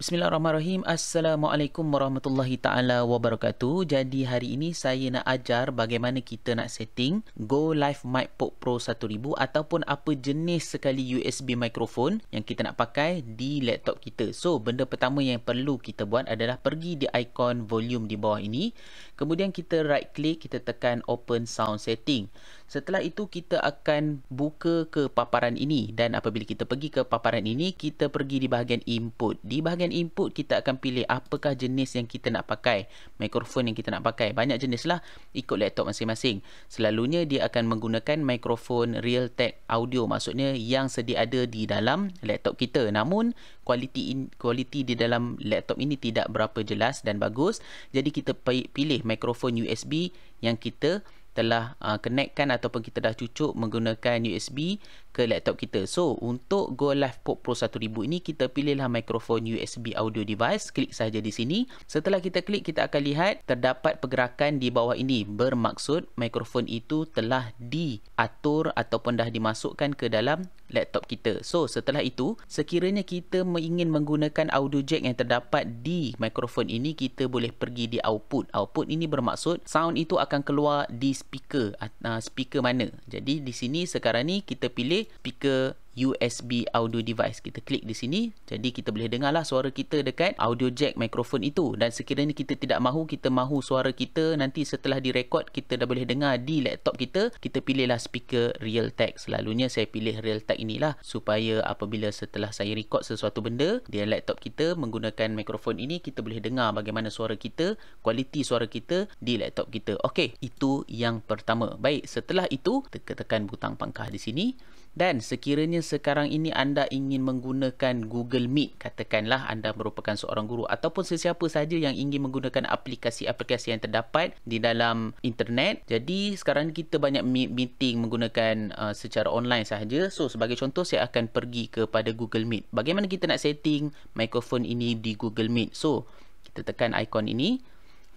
Bismillahirrahmanirrahim. Assalamualaikum warahmatullahi taala wabarakatuh. Jadi hari ini saya nak ajar bagaimana kita nak setting Go Live Mic Pop Pro 1000 ataupun apa jenis sekali USB microphone yang kita nak pakai di laptop kita. So, benda pertama yang perlu kita buat adalah pergi di ikon volume di bawah ini. Kemudian kita right click, kita tekan open sound setting. Setelah itu kita akan buka ke paparan ini dan apabila kita pergi ke paparan ini kita pergi di bahagian input. Di bahagian input kita akan pilih apakah jenis yang kita nak pakai, mikrofon yang kita nak pakai. Banyak jenis lah ikut laptop masing-masing. Selalunya dia akan menggunakan mikrofon Realtek audio maksudnya yang sedia ada di dalam laptop kita. Namun kualiti kualiti di dalam laptop ini tidak berapa jelas dan bagus. Jadi kita pilih mikrofon USB yang kita telah uh, connectkan ataupun kita dah cucuk menggunakan USB ke laptop kita. So, untuk Go Live Pop Pro 1000 ini, kita pilihlah mikrofon USB audio device. Klik sahaja di sini. Setelah kita klik, kita akan lihat terdapat pergerakan di bawah ini. Bermaksud, mikrofon itu telah diatur ataupun dah dimasukkan ke dalam laptop kita. So, setelah itu, sekiranya kita ingin menggunakan audio jack yang terdapat di mikrofon ini, kita boleh pergi di output. Output ini bermaksud, sound itu akan keluar di speaker. Uh, speaker mana? Jadi, di sini sekarang ni kita pilih speaker USB audio device. Kita klik di sini. Jadi kita boleh dengarlah suara kita dekat audio jack mikrofon itu. Dan sekiranya kita tidak mahu, kita mahu suara kita nanti setelah direkod, kita dah boleh dengar di laptop kita. Kita pilihlah speaker Realtek. Selalunya saya pilih Realtek inilah. Supaya apabila setelah saya rekod sesuatu benda, di laptop kita menggunakan mikrofon ini, kita boleh dengar bagaimana suara kita, kualiti suara kita di laptop kita. Okey, itu yang pertama. Baik, setelah itu, tekan butang pangkah di sini. Dan sekiranya sekarang ini anda ingin menggunakan Google Meet, katakanlah anda merupakan seorang guru ataupun sesiapa sahaja yang ingin menggunakan aplikasi-aplikasi yang terdapat di dalam internet. Jadi sekarang kita banyak meeting menggunakan uh, secara online sahaja. So sebagai contoh saya akan pergi kepada Google Meet. Bagaimana kita nak setting mikrofon ini di Google Meet? So kita tekan ikon ini.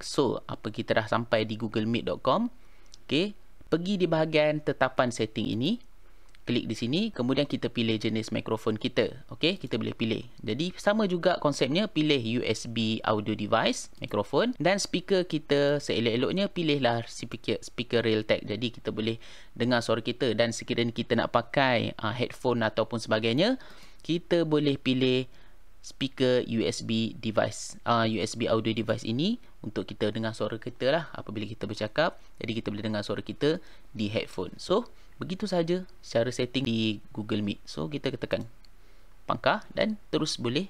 So apa kita dah sampai di googlemeet.com. Okay. Pergi di bahagian tetapan setting ini klik di sini kemudian kita pilih jenis mikrofon kita okey kita boleh pilih jadi sama juga konsepnya pilih USB audio device mikrofon dan speaker kita seelok-eloknya pilihlah speaker speaker Realtek jadi kita boleh dengar suara kita dan sekiranya kita nak pakai uh, headphone ataupun sebagainya kita boleh pilih speaker USB device uh, ah, USB audio device ini untuk kita dengar suara kita lah apabila kita bercakap jadi kita boleh dengar suara kita di headphone so begitu saja secara setting di Google Meet. So kita tekan pangkah dan terus boleh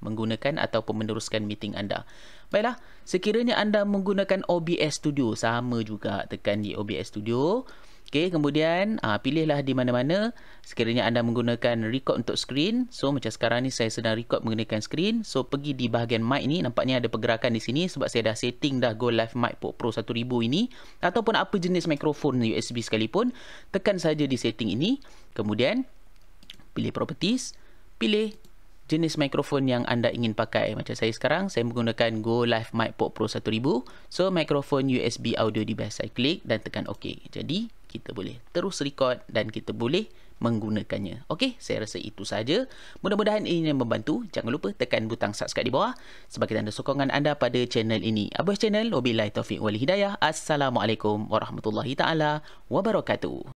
menggunakan atau meneruskan meeting anda. Baiklah, sekiranya anda menggunakan OBS Studio, sama juga tekan di OBS Studio. Okey, kemudian uh, pilihlah di mana-mana sekiranya anda menggunakan record untuk screen. So macam sekarang ni saya sedang record menggunakan screen. So pergi di bahagian mic ni nampaknya ada pergerakan di sini sebab saya dah setting dah Go Live Mic Pro, Pro 1000 ini ataupun apa jenis mikrofon USB sekalipun tekan saja di setting ini. Kemudian pilih properties, pilih jenis mikrofon yang anda ingin pakai macam saya sekarang saya menggunakan Go Live Mic Pro 1000 so mikrofon USB audio device saya klik dan tekan OK jadi kita boleh terus record dan kita boleh menggunakannya. Okey, saya rasa itu saja. Mudah-mudahan ini membantu. Jangan lupa tekan butang subscribe di bawah sebagai tanda sokongan anda pada channel ini. Abah Channel, wabillahi taufiq wal hidayah. Assalamualaikum warahmatullahi taala wabarakatuh.